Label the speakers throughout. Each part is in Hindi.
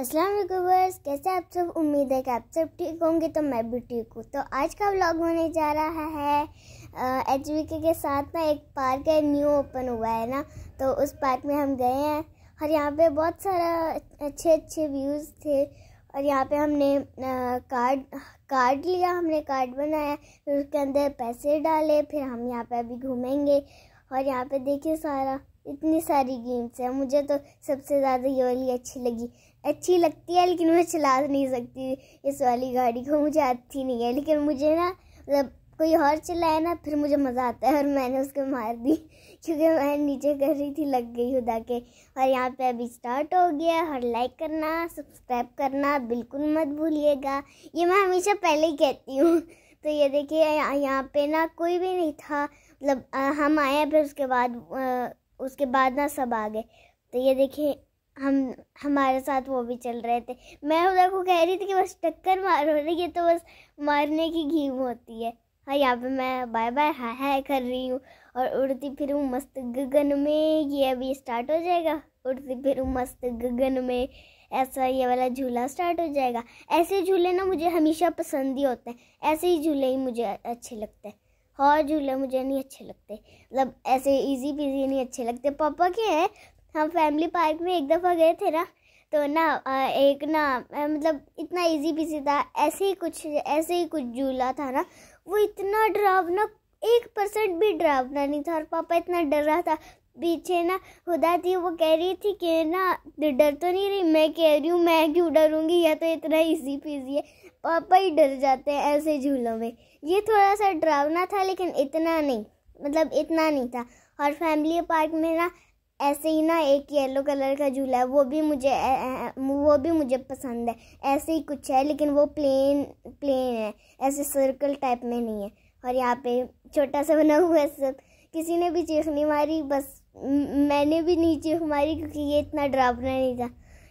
Speaker 1: अस्सलाम वालेकुम कैसे आप सब उम्मीद है कि आप सब ठीक होंगे तो मैं भी ठीक हूँ तो आज का व्लॉग होने जा रहा है एच वी के, के साथ ना एक पार्क है न्यू ओपन हुआ है ना तो उस पार्क में हम गए हैं और यहाँ पे बहुत सारा अच्छे अच्छे व्यूज़ थे और यहाँ पे हमने आ, कार्ड कार्ड लिया हमने कार्ड बनाया फिर उसके अंदर पैसे डाले फिर हम यहाँ पर अभी घूमेंगे और यहाँ पे देखिए सारा इतनी सारी गेम्स हैं मुझे तो सबसे ज़्यादा ये वाली अच्छी लगी अच्छी लगती है लेकिन मैं चला नहीं सकती इस वाली गाड़ी को मुझे आती नहीं है लेकिन मुझे ना मतलब कोई और चलाया ना फिर मुझे मज़ा आता है और मैंने उसको मार दी क्योंकि मैं नीचे कर रही थी लग गई खुदा के और यहाँ पे अभी स्टार्ट हो गया और लाइक करना सब्सक्राइब करना बिल्कुल मत भूलिएगा ये मैं हमेशा पहले ही कहती हूँ तो ये देखिए यहाँ पे ना कोई भी नहीं था मतलब हम आए फिर उसके बाद आ, उसके बाद ना सब आ गए तो ये देखिए हम हमारे साथ वो भी चल रहे थे मैं उधर को कह रही थी कि बस टक्कर मारो ये तो बस मारने की घीम होती है हाँ यहाँ पे मैं बाय बाय हाय हाय कर रही हूँ और उड़ती फिर मस्त गगन में ये अभी स्टार्ट हो जाएगा उड़ती फिर मस्त गगन में ऐसा ये वाला झूला स्टार्ट हो जाएगा ऐसे झूले ना मुझे हमेशा पसंद ही होते हैं ऐसे ही झूले ही मुझे अच्छे लगते हैं और झूले मुझे नहीं अच्छे लगते मतलब ऐसे इजी पीजी नहीं अच्छे लगते पापा के हैं हम फैमिली पार्क में एक दफ़ा गए थे ना तो ना एक ना मतलब इतना इजी पीजी था ऐसे ही कुछ ऐसे ही कुछ झूला था ना वो इतना डरावना एक परसेंट भी डरावना नहीं था और पापा इतना डर रहा था पीछे ना खुदा थी वो कह रही थी कि ना डर तो नहीं रही मैं कह रही हूँ मैं क्यों डरूंगी या तो इतना इजी पीजी है पापा ही डर जाते हैं ऐसे झूलों में ये थोड़ा सा डरावना था लेकिन इतना नहीं मतलब इतना नहीं था और फैमिली पार्क में ना ऐसे ही ना एक येलो कलर का झूला है वो भी मुझे वो भी मुझे पसंद है ऐसे ही कुछ है लेकिन वो प्लेन प्लेन है ऐसे सर्कल टाइप में नहीं है और यहाँ पे छोटा सा बना हुआ है सब किसी ने भी चीख नहीं मारी बस मैंने भी नीचे हमारी क्योंकि ये इतना डरावना नहीं था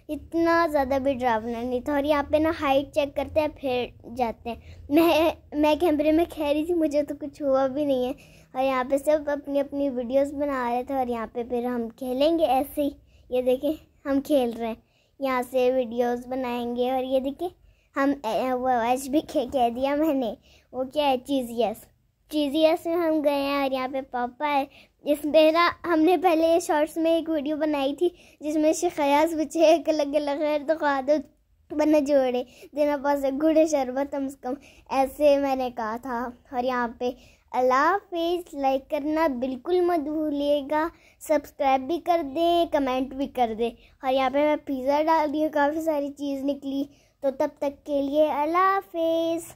Speaker 1: इतना ज़्यादा भी डरावना नहीं था और यहाँ पे ना हाइट चेक करते हैं फिर जाते हैं मैं मैं कैमरे में कह रही थी मुझे तो कुछ हुआ भी नहीं है और यहाँ पे सब अपनी अपनी वीडियोस बना रहे थे और यहाँ पे फिर हम खेलेंगे ऐसे ही ये देखें हम खेल रहे हैं यहाँ से वीडियोस बनाएंगे और ये देखें हम वो एच भी कह दिया मैंने वो क्या है चीज़ यस चीजी में हम गए हैं और यहाँ पे पापा है इस मेरा हमने पहले शॉर्ट्स में एक वीडियो बनाई थी जिसमें शिखयास पूछे अलग अलग खैर तो खाद बना जोड़े देना पास घुड़े शरबत कम से कम ऐसे मैंने कहा था और यहाँ पे अल्लाह फेज लाइक करना बिल्कुल मत भूलिएगा सब्सक्राइब भी कर दें कमेंट भी कर दें और यहाँ पे मैं पिज़्ज़ा डाल दी हूँ काफ़ी सारी चीज़ निकली तो तब तक के लिए अल्लाह फेज़